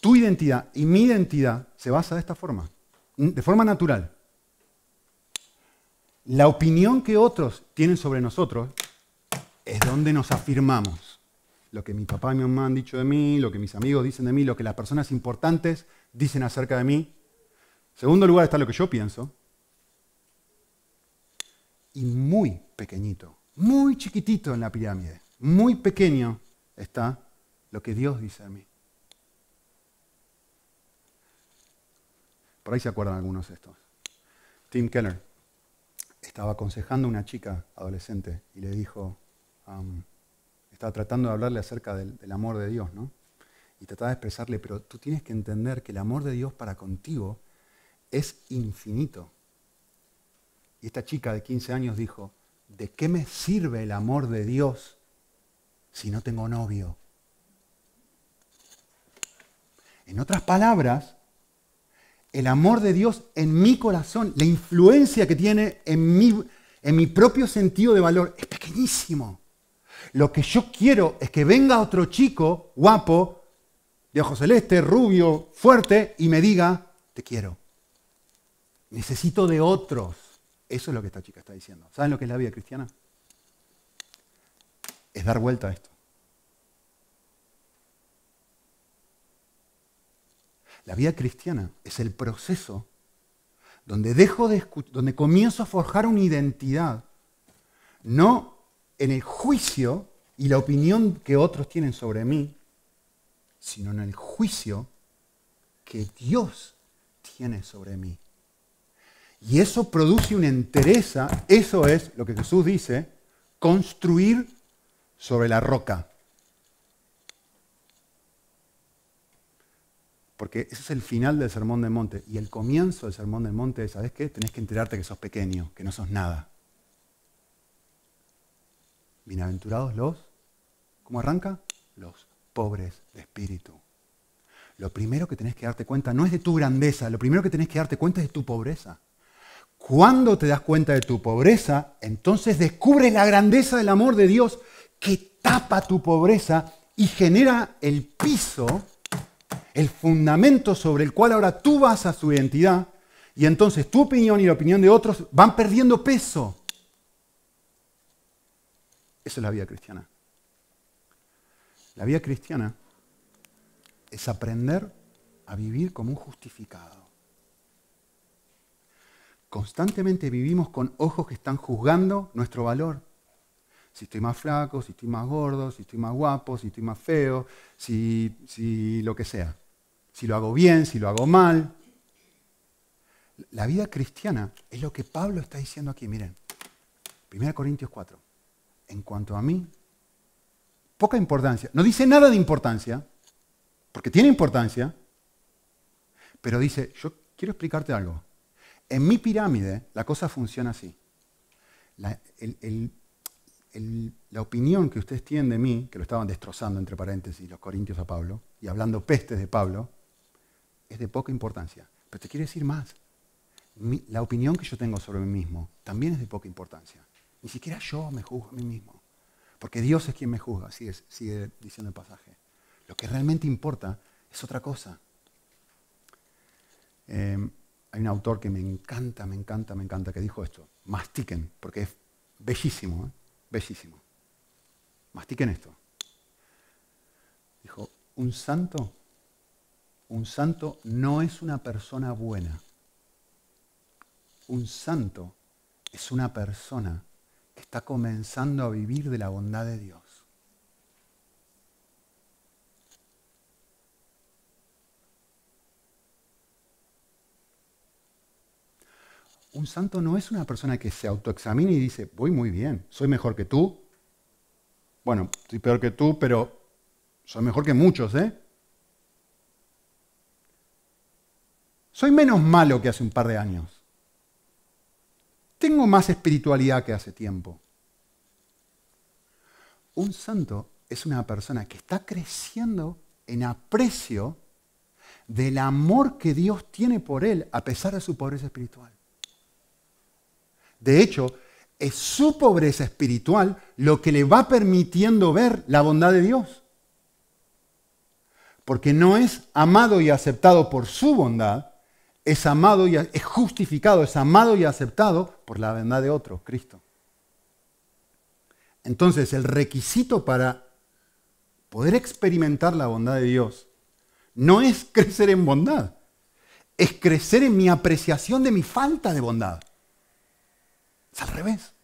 S1: tu identidad y mi identidad se basa de esta forma, de forma natural. La opinión que otros tienen sobre nosotros es donde nos afirmamos. Lo que mi papá y mi mamá han dicho de mí, lo que mis amigos dicen de mí, lo que las personas importantes dicen acerca de mí. En segundo lugar está lo que yo pienso y muy pequeñito, muy chiquitito en la pirámide, muy pequeño está lo que Dios dice a mí. Por ahí se acuerdan algunos de estos. Tim Keller estaba aconsejando a una chica adolescente y le dijo, um, estaba tratando de hablarle acerca del, del amor de Dios, ¿no? Y trataba de expresarle, pero tú tienes que entender que el amor de Dios para contigo es infinito y esta chica de 15 años dijo, ¿de qué me sirve el amor de Dios si no tengo novio? En otras palabras, el amor de Dios en mi corazón, la influencia que tiene en mi, en mi propio sentido de valor, es pequeñísimo. Lo que yo quiero es que venga otro chico guapo, de ojos celeste, rubio, fuerte, y me diga, te quiero. Necesito de otros. Eso es lo que esta chica está diciendo. ¿Saben lo que es la vida cristiana? Es dar vuelta a esto. La vida cristiana es el proceso donde, dejo de donde comienzo a forjar una identidad, no en el juicio y la opinión que otros tienen sobre mí, sino en el juicio que Dios tiene sobre mí. Y eso produce una entereza, eso es lo que Jesús dice, construir sobre la roca. Porque ese es el final del Sermón del Monte. Y el comienzo del Sermón del Monte es, ¿sabes qué? Tenés que enterarte que sos pequeño, que no sos nada. Bienaventurados los, ¿cómo arranca? Los pobres de espíritu. Lo primero que tenés que darte cuenta no es de tu grandeza, lo primero que tenés que darte cuenta es de tu pobreza. Cuando te das cuenta de tu pobreza, entonces descubres la grandeza del amor de Dios que tapa tu pobreza y genera el piso, el fundamento sobre el cual ahora tú vas a su identidad y entonces tu opinión y la opinión de otros van perdiendo peso. Esa es la vida cristiana. La vida cristiana es aprender a vivir como un justificado. Constantemente vivimos con ojos que están juzgando nuestro valor. Si estoy más flaco, si estoy más gordo, si estoy más guapo, si estoy más feo, si, lo que sea. Si lo hago bien, si lo hago mal. La vida cristiana es lo que Pablo está diciendo aquí. Miren, 1 Corintios 4. En cuanto a mí, poca importancia. No dice nada de importancia, porque tiene importancia, pero dice, yo quiero explicarte algo. En mi pirámide la cosa funciona así. La, opinión que ustedes tienen de mí, que lo estaban destrozando entre paréntesis los corintios a Pablo, y hablando pestes de Pablo, es de poca importancia. Pero te quiero decir más. la opinión que yo tengo sobre mí mismo también es de poca importancia. Ni siquiera yo me juzgo a mí mismo. Porque Dios es quien me juzga, sigue, diciendo el pasaje. Lo que realmente importa es otra cosa. Eh, hay un autor que me encanta, me encanta, me encanta, que dijo esto. Mastiquen, porque es bellísimo, ¿eh? bellísimo. Mastiquen esto. Dijo, un santo, un santo no es una persona buena. Un santo es una persona que está comenzando a vivir de la bondad de Dios. Un santo no es una persona que se autoexamina y dice, voy muy bien, soy mejor que tú. Bueno, soy peor que tú, pero soy mejor que muchos, ¿eh? Soy menos malo que hace un par de años. Tengo más espiritualidad que hace tiempo. Un santo es una persona que está creciendo en aprecio del amor que Dios tiene por él a pesar de su pobreza espiritual. De hecho, es su pobreza espiritual lo que le va permitiendo ver la bondad de Dios. Porque no es amado y aceptado por su bondad, es amado y es justificado, es amado y aceptado por la bondad de otro, Cristo. Entonces, el requisito para poder experimentar la bondad de Dios no es crecer en bondad, es crecer en mi apreciación de mi falta de bondad al revés.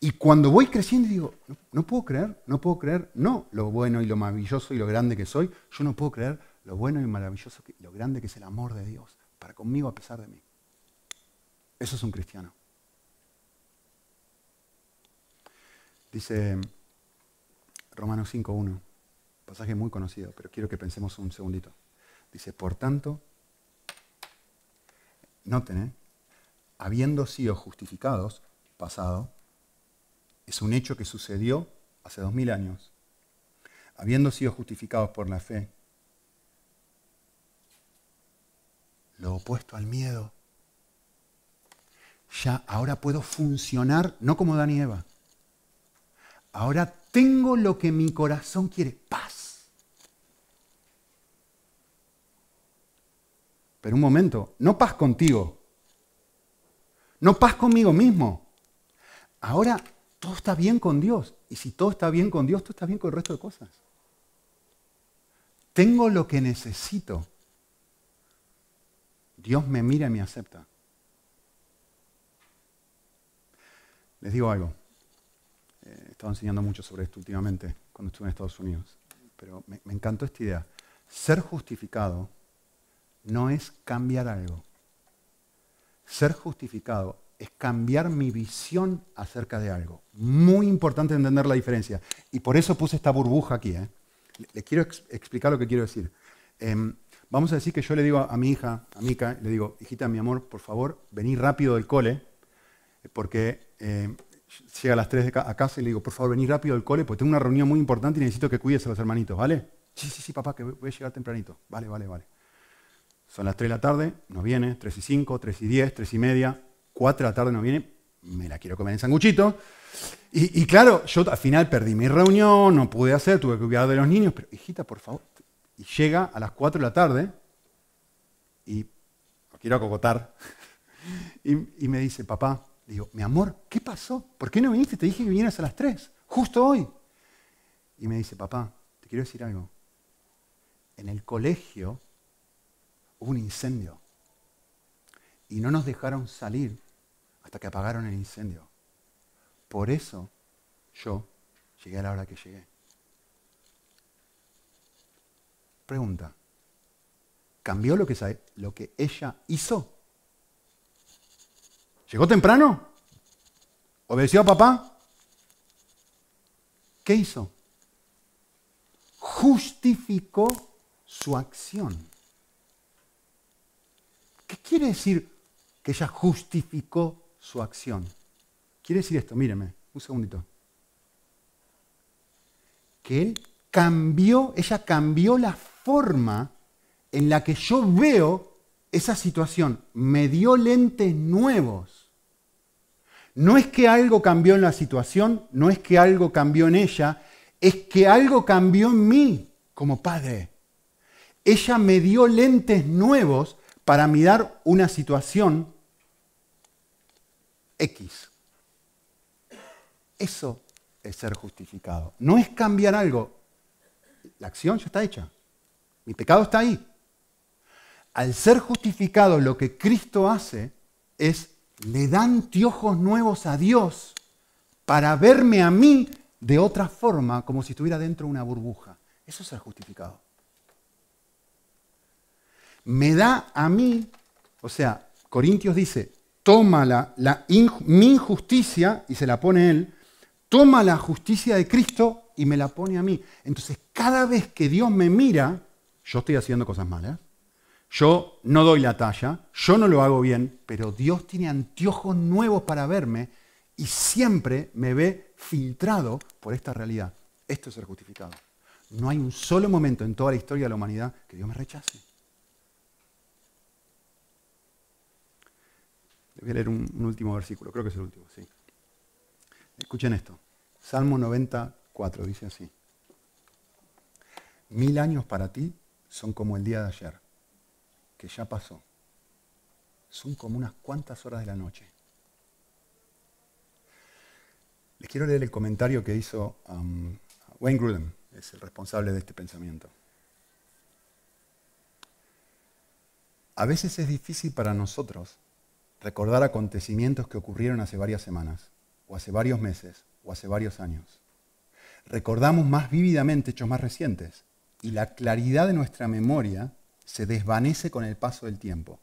S1: Y cuando voy creciendo digo, no, puedo creer, no puedo creer, no lo bueno y lo maravilloso y lo grande que soy, yo no puedo creer lo bueno y maravilloso y lo grande que es el amor de Dios para conmigo a pesar de mí. Eso es un cristiano. Dice Romanos 5.1, pasaje muy conocido, pero quiero que pensemos un segundito. Dice, por tanto, noten, ¿eh? habiendo sido justificados, pasado, es un hecho que sucedió hace dos mil años, habiendo sido justificados por la fe, lo opuesto al miedo. Ya ahora puedo funcionar, no como Dan Ahora tengo lo que mi corazón quiere, paz. Pero un momento, no paz contigo, no paz conmigo mismo. Ahora todo está bien con Dios. Y si todo está bien con Dios, todo está bien con el resto de cosas. Tengo lo que necesito. Dios me mira y me acepta. Les digo algo. Eh, he estado enseñando mucho sobre esto últimamente cuando estuve en Estados Unidos. Pero me, me encantó esta idea. Ser justificado no es cambiar algo. Ser justificado es cambiar mi visión acerca de algo. Muy importante entender la diferencia. Y por eso puse esta burbuja aquí. ¿eh? Les quiero explicar lo que quiero decir. Em, vamos a decir que yo le digo a mi hija, a Mica, le digo, hijita, mi amor, por favor, vení rápido del cole, porque em, llega a las 3 de a casa y le digo, por favor, vení rápido del cole, porque tengo una reunión muy importante y necesito que cuides a los hermanitos, ¿vale? Sí, sí, sí, papá, que voy a llegar tempranito. Vale, vale, vale. Son las 3 de la tarde, nos viene, 3 y 5, 3 y 10, 3 y media, 4 de la tarde no viene, me la quiero comer en sanguchito. Y, claro, yo al final perdí mi reunión, no pude hacer, tuve que cuidar de los niños, pero hijita, por favor. Y llega a las 4 de la tarde y lo quiero acogotar. Y, me dice, papá, digo, mi amor, ¿qué pasó? ¿Por qué no viniste? Te dije que vinieras a las 3, justo hoy. Y me dice, papá, te quiero decir algo. En el colegio hubo un incendio. Y no nos dejaron salir hasta que apagaron el incendio. Por eso yo llegué a la hora que llegué. Pregunta, ¿cambió lo que, lo que ella hizo? ¿Llegó temprano? ¿Obedeció a papá? ¿Qué hizo? Justificó su acción quiere decir que ella justificó su acción? Quiere decir esto, míreme, un segundito. Que él cambió, ella cambió la forma en la que yo veo esa situación. Me dio lentes nuevos. No es que algo cambió en la situación, no es que algo cambió en ella, es que algo cambió en mí como padre. Ella me dio lentes nuevos para mirar una situación X. Eso es ser justificado. No es cambiar algo. La acción ya está hecha. Mi pecado está ahí. Al ser justificado, lo que Cristo hace es le da anteojos nuevos a Dios para verme a mí de otra forma, como si estuviera dentro de una burbuja. Eso es ser justificado me da a mí, o sea, Corintios dice, toma la, mi injusticia y se la pone él, toma la justicia de Cristo y me la pone a mí. Entonces, cada vez que Dios me mira, yo estoy haciendo cosas malas, yo no doy la talla, yo no lo hago bien, pero Dios tiene anteojos nuevos para verme y siempre me ve filtrado por esta realidad. Esto es ser justificado. No hay un solo momento en toda la historia de la humanidad que Dios me rechace. Les voy a leer un, último versículo, creo que es el último, sí. Escuchen esto. Salmo 94 dice así. Mil años para ti son como el día de ayer, que ya pasó. Son como unas cuantas horas de la noche. Les quiero leer el comentario que hizo um, Wayne Grudem, es el responsable de este pensamiento. A veces es difícil para nosotros recordar acontecimientos que ocurrieron hace varias semanas, o hace varios meses, o hace varios años. Recordamos más vívidamente hechos más recientes y la claridad de nuestra memoria se desvanece con el paso del tiempo.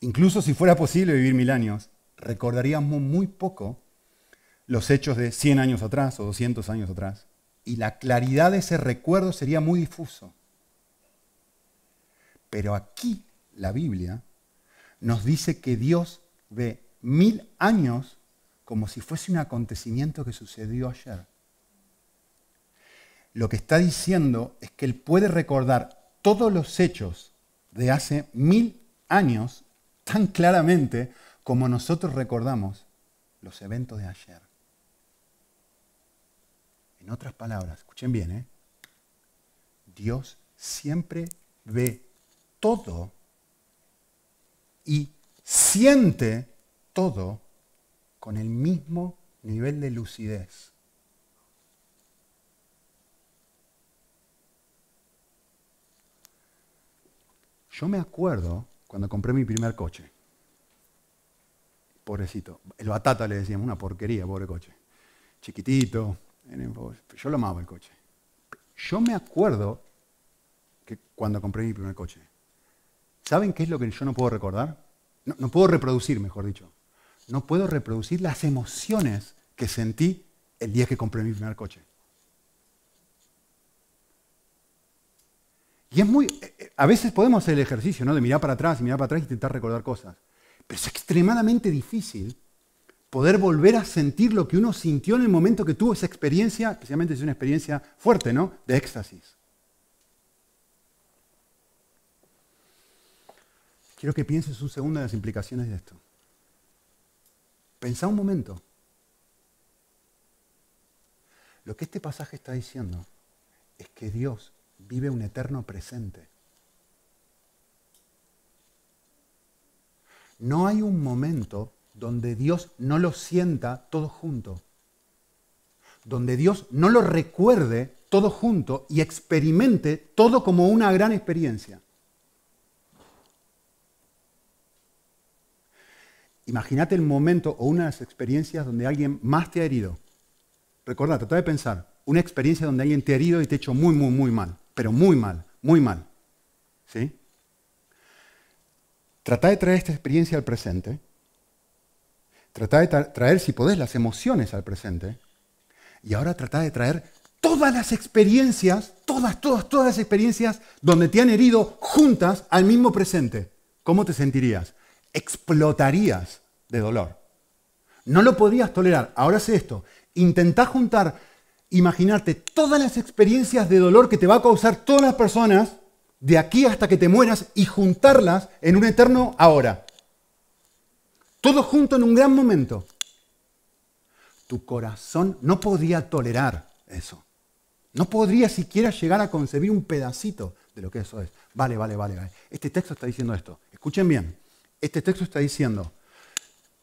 S1: Incluso si fuera posible vivir mil años, recordaríamos muy poco los hechos de 100 años atrás o 200 años atrás, y la claridad de ese recuerdo sería muy difuso. Pero aquí la Biblia nos dice que Dios ve mil años como si fuese un acontecimiento que sucedió ayer. Lo que está diciendo es que Él puede recordar todos los hechos de hace mil años tan claramente como nosotros recordamos los eventos de ayer. En otras palabras, escuchen bien, ¿eh? Dios siempre ve todo y siente todo con el mismo nivel de lucidez. Yo me acuerdo cuando compré mi primer coche. Pobrecito. El batata le decíamos, una porquería, pobre coche. Chiquitito. Yo lo amaba el coche. Yo me acuerdo que cuando compré mi primer coche. ¿Saben qué es lo que yo no puedo recordar? No, puedo reproducir, mejor dicho. No puedo reproducir las emociones que sentí el día que compré mi primer coche. Y es muy. Eh, eh, a veces podemos hacer el ejercicio, ¿no? De mirar para atrás y mirar para atrás y intentar recordar cosas. Pero es extremadamente difícil poder volver a sentir lo que uno sintió en el momento que tuvo esa experiencia, especialmente si es una experiencia fuerte, ¿no? De éxtasis. Quiero que pienses un segundo en las implicaciones de esto. Pensá un momento. Lo que este pasaje está diciendo es que Dios vive un eterno presente. No hay un momento donde Dios no lo sienta todo junto, donde Dios no lo recuerde todo junto y experimente todo como una gran experiencia. Imagínate el momento o una de las experiencias donde alguien más te ha herido. Recuerda, trata de pensar, una experiencia donde alguien te ha herido y te ha hecho muy, muy, muy mal, pero muy mal, muy mal. ¿Sí? Trata de traer esta experiencia al presente. Trata de traer, si podés, las emociones al presente. Y ahora trata de traer todas las experiencias, todas, todas, todas las experiencias donde te han herido juntas al mismo presente. ¿Cómo te sentirías? Explotarías de dolor. No lo podías tolerar. Ahora sé esto. Intentá juntar, imaginarte todas las experiencias de dolor que te va a causar todas las personas de aquí hasta que te mueras y juntarlas en un eterno ahora. Todo junto en un gran momento. Tu corazón no podía tolerar eso. No podría siquiera llegar a concebir un pedacito de lo que eso es. Vale, vale, vale, vale. Este texto está diciendo esto. Escuchen bien. Este texto está diciendo,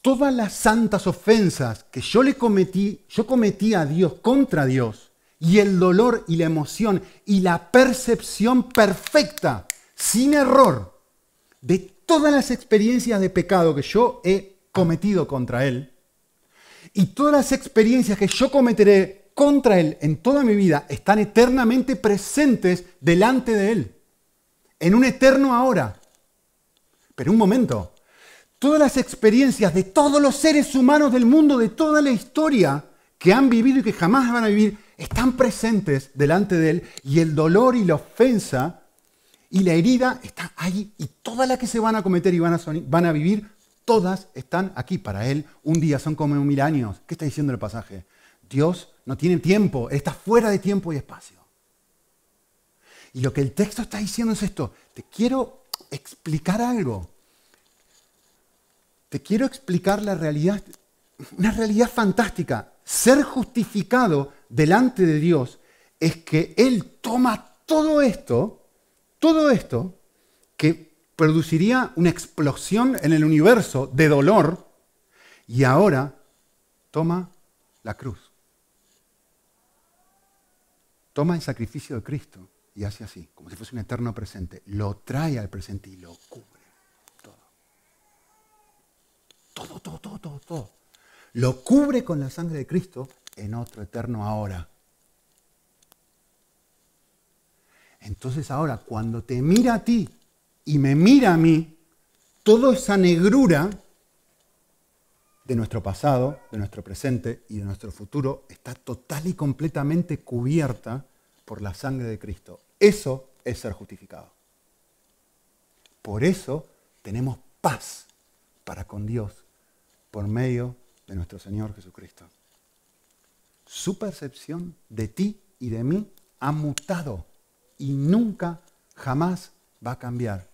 S1: todas las santas ofensas que yo le cometí, yo cometí a Dios contra Dios, y el dolor y la emoción y la percepción perfecta, sin error, de todas las experiencias de pecado que yo he cometido contra Él, y todas las experiencias que yo cometeré contra Él en toda mi vida están eternamente presentes delante de Él, en un eterno ahora. Pero un momento, todas las experiencias de todos los seres humanos del mundo, de toda la historia, que han vivido y que jamás van a vivir, están presentes delante de Él y el dolor y la ofensa y la herida está ahí y todas las que se van a cometer y van a, vivir, todas están aquí para Él. Un día son como mil años. ¿Qué está diciendo el pasaje? Dios no tiene tiempo, Él está fuera de tiempo y espacio. Y lo que el texto está diciendo es esto, te quiero explicar algo te quiero explicar la realidad, una realidad fantástica. Ser justificado delante de Dios es que Él toma todo esto, todo esto, que produciría una explosión en el universo de dolor, y ahora toma la cruz. Toma el sacrificio de Cristo y hace así, como si fuese un eterno presente. Lo trae al presente y lo cubre. Todo, todo, todo, todo, todo. Lo cubre con la sangre de Cristo en otro eterno ahora. Entonces ahora, cuando te mira a ti y me mira a mí, toda esa negrura de nuestro pasado, de nuestro presente y de nuestro futuro está total y completamente cubierta por la sangre de Cristo. Eso es ser justificado. Por eso tenemos paz para con Dios por medio de nuestro Señor Jesucristo. Su percepción de ti y de mí ha mutado y nunca, jamás va a cambiar.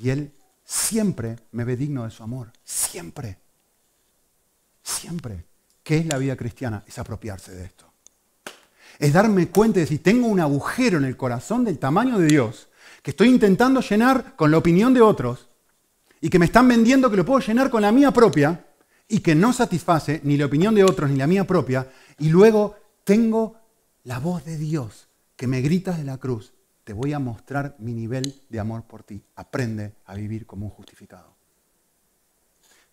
S1: Y Él siempre me ve digno de su amor. Siempre. Siempre. ¿Qué es la vida cristiana? Es apropiarse de esto. Es darme cuenta de si tengo un agujero en el corazón del tamaño de Dios que estoy intentando llenar con la opinión de otros y que me están vendiendo que lo puedo llenar con la mía propia, y que no satisface ni la opinión de otros ni la mía propia, y luego tengo la voz de Dios que me grita de la cruz, te voy a mostrar mi nivel de amor por ti. Aprende a vivir como un justificado.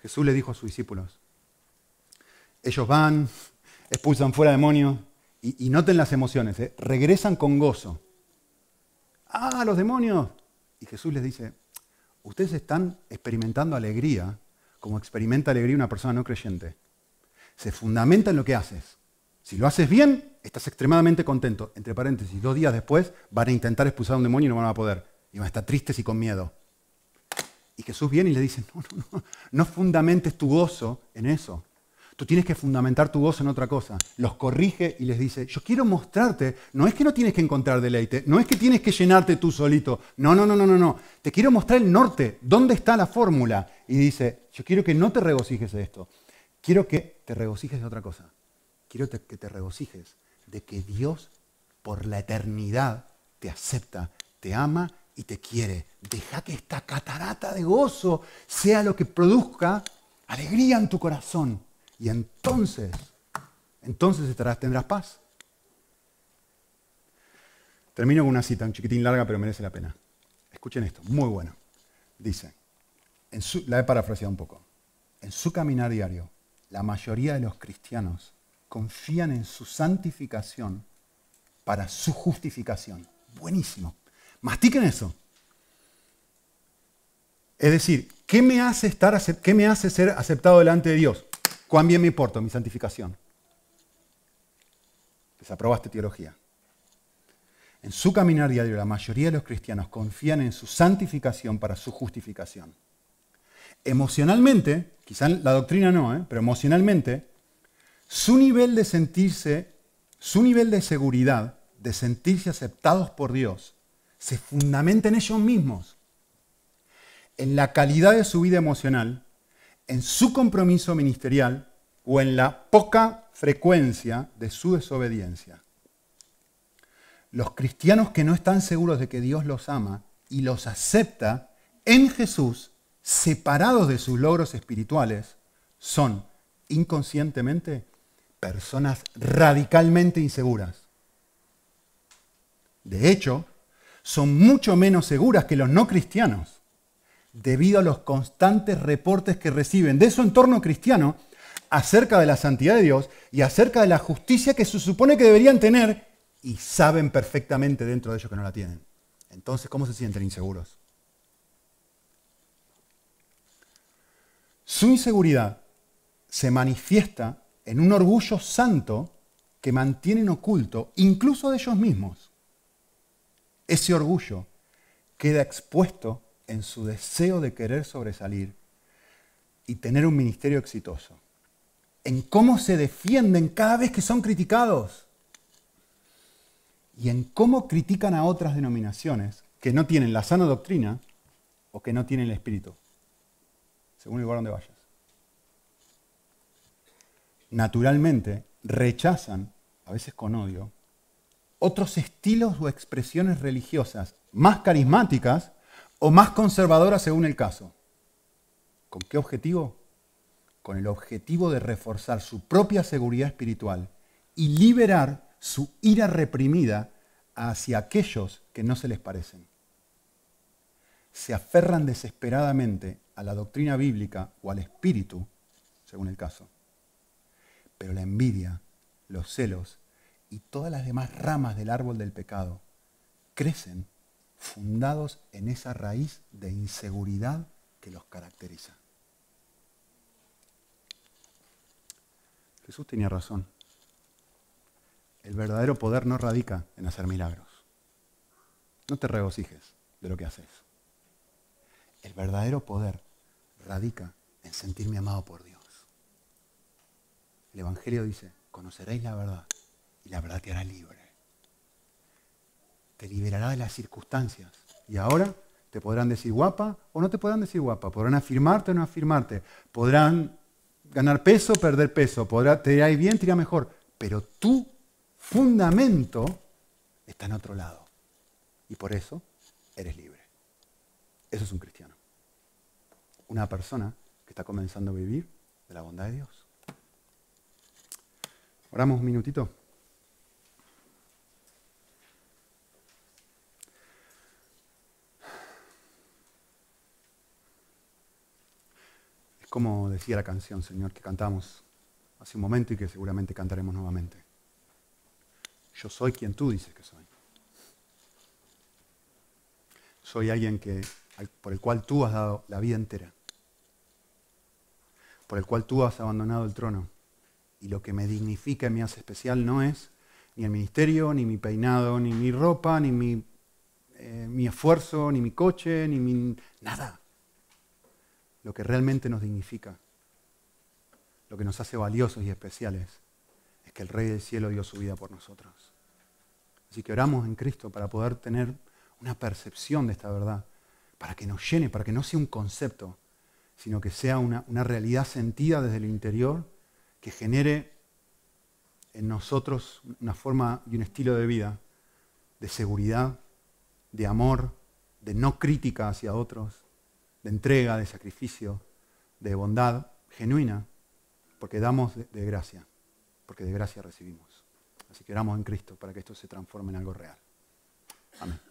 S1: Jesús le dijo a sus discípulos, ellos van, expulsan fuera demonios, y, noten las emociones, ¿eh? regresan con gozo. ¡Ah, los demonios! Y Jesús les dice, ustedes están experimentando alegría como experimenta alegría una persona no creyente. Se fundamenta en lo que haces. Si lo haces bien, estás extremadamente contento. Entre paréntesis, dos días después van a intentar expulsar a un demonio y no van a poder. Y van a estar tristes y con miedo. Y Jesús viene y le dice, no, no, no, no fundamentes tu gozo en eso tú tienes que fundamentar tu gozo en otra cosa. Los corrige y les dice, yo quiero mostrarte, no es que no tienes que encontrar deleite, no es que tienes que llenarte tú solito, no, no, no, no, no, no, te quiero mostrar el norte, dónde está la fórmula. Y dice, yo quiero que no te regocijes de esto, quiero que te regocijes de otra cosa, quiero que te regocijes de que Dios por la eternidad te acepta, te ama y te quiere. Deja que esta catarata de gozo sea lo que produzca alegría en tu corazón. Y entonces, entonces tendrás paz. Termino con una cita, un chiquitín larga, pero merece la pena. Escuchen esto, muy bueno. Dice, en la he parafraseado un poco. En su caminar diario, la mayoría de los cristianos confían en su santificación para su justificación. Buenísimo. Mastiquen eso. Es decir, ¿qué me hace, estar, qué me hace ser aceptado delante de Dios? ¿Cuán bien me importa mi santificación? Desaprobaste teología. En su caminar diario, la mayoría de los cristianos confían en su santificación para su justificación. Emocionalmente, quizás la doctrina no, ¿eh? pero emocionalmente, su nivel de sentirse, su nivel de seguridad, de sentirse aceptados por Dios, se fundamenta en ellos mismos, en la calidad de su vida emocional en su compromiso ministerial o en la poca frecuencia de su desobediencia. Los cristianos que no están seguros de que Dios los ama y los acepta en Jesús, separados de sus logros espirituales, son inconscientemente personas radicalmente inseguras. De hecho, son mucho menos seguras que los no cristianos debido a los constantes reportes que reciben de su entorno cristiano acerca de la santidad de Dios y acerca de la justicia que se supone que deberían tener y saben perfectamente dentro de ellos que no la tienen. Entonces, ¿cómo se sienten inseguros? Su inseguridad se manifiesta en un orgullo santo que mantienen oculto incluso de ellos mismos. Ese orgullo queda expuesto en su deseo de querer sobresalir y tener un ministerio exitoso, en cómo se defienden cada vez que son criticados y en cómo critican a otras denominaciones que no tienen la sana doctrina o que no tienen el espíritu, según el lugar donde vayas. Naturalmente, rechazan, a veces con odio, otros estilos o expresiones religiosas más carismáticas o más conservadora según el caso. ¿Con qué objetivo? Con el objetivo de reforzar su propia seguridad espiritual y liberar su ira reprimida hacia aquellos que no se les parecen. Se aferran desesperadamente a la doctrina bíblica o al espíritu, según el caso. Pero la envidia, los celos y todas las demás ramas del árbol del pecado crecen fundados en esa raíz de inseguridad que los caracteriza. Jesús tenía razón. El verdadero poder no radica en hacer milagros. No te regocijes de lo que haces. El verdadero poder radica en sentirme amado por Dios. El Evangelio dice, conoceréis la verdad y la verdad te hará libre te liberará de las circunstancias. Y ahora te podrán decir guapa o no te podrán decir guapa, podrán afirmarte o no afirmarte, podrán ganar peso o perder peso, podrá, te irá bien, te irá mejor, pero tu fundamento está en otro lado. Y por eso eres libre. Eso es un cristiano. Una persona que está comenzando a vivir de la bondad de Dios. Oramos un minutito. como decía la canción, Señor, que cantamos hace un momento y que seguramente cantaremos nuevamente. Yo soy quien tú dices que soy. Soy alguien que, por el cual tú has dado la vida entera, por el cual tú has abandonado el trono. Y lo que me dignifica y me hace especial no es ni el ministerio, ni mi peinado, ni mi ropa, ni mi, eh, mi esfuerzo, ni mi coche, ni mi... nada lo que realmente nos dignifica, lo que nos hace valiosos y especiales, es que el Rey del Cielo dio su vida por nosotros. Así que oramos en Cristo para poder tener una percepción de esta verdad, para que nos llene, para que no sea un concepto, sino que sea una, una realidad sentida desde el interior que genere en nosotros una forma y un estilo de vida de seguridad, de amor, de no crítica hacia otros, de entrega, de sacrificio, de bondad genuina, porque damos de, gracia, porque de gracia recibimos. Así que oramos en Cristo para que esto se transforme en algo real. Amén.